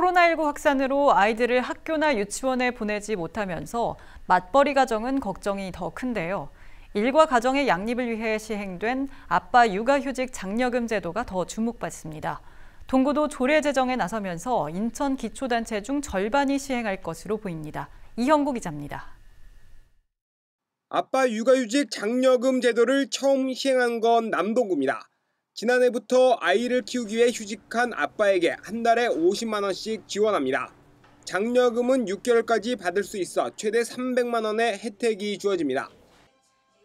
코로나19 확산으로 아이들을 학교나 유치원에 보내지 못하면서 맞벌이 가정은 걱정이 더 큰데요. 일과 가정의 양립을 위해 시행된 아빠 육아휴직 장려금 제도가 더 주목받습니다. 동구도 조례 제정에 나서면서 인천 기초단체 중 절반이 시행할 것으로 보입니다. 이형국 기자입니다. 아빠 육아휴직 장려금 제도를 처음 시행한 건 남동구입니다. 지난해부터 아이를 키우기 위해 휴직한 아빠에게 한 달에 50만 원씩 지원합니다. 장려금은 6개월까지 받을 수 있어 최대 300만 원의 혜택이 주어집니다.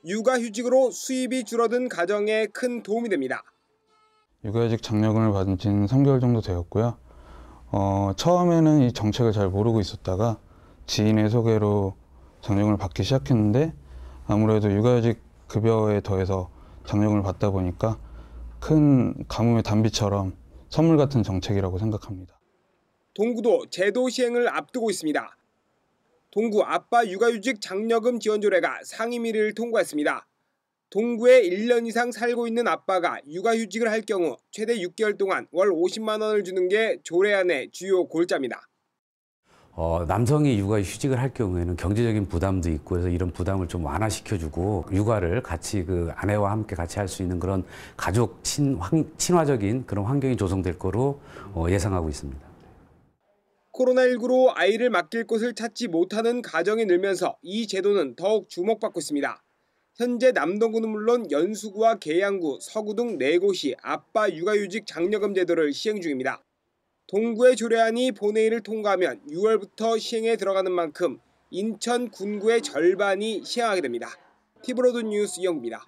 육아휴직으로 수입이 줄어든 가정에 큰 도움이 됩니다. 육아휴직 장려금을 받은 지는 3개월 정도 되었고요. 어, 처음에는 이 정책을 잘 모르고 있었다가 지인의 소개로 장려금을 받기 시작했는데 아무래도 육아휴직 급여에 더해서 장려금을 받다 보니까 큰 가뭄의 단비처럼 선물 같은 정책이라고 생각합니다. 동구도 제도 시행을 앞두고 있습니다. 동구 아빠 육아휴직 장려금 지원조례가 상임위를 통과했습니다. 동구에 1년 이상 살고 있는 아빠가 육아휴직을 할 경우 최대 6개월 동안 월 50만 원을 주는 게 조례안의 주요 골자입니다. 어, 남성이 육아 휴직을 할 경우에는 경제적인 부담도 있고 그래서 이런 부담을 좀 완화시켜주고 육아를 같이 그 아내와 함께 같이 할 수 있는 그런 가족 친, 환, 친화적인 그런 환경이 조성될 거로 어, 예상하고 있습니다. 코로나19로 아이를 맡길 곳을 찾지 못하는 가정이 늘면서 이 제도는 더욱 주목받고 있습니다. 현재 남동구는 물론 연수구와 계양구, 서구 등 4곳이 아빠 육아휴직 장려금 제도를 시행 중입니다. 동구의 조례안이 본회의를 통과하면 6월부터 시행에 들어가는 만큼 인천 군구의 절반이 시행하게 됩니다. 티브로드 뉴스 이영입니다.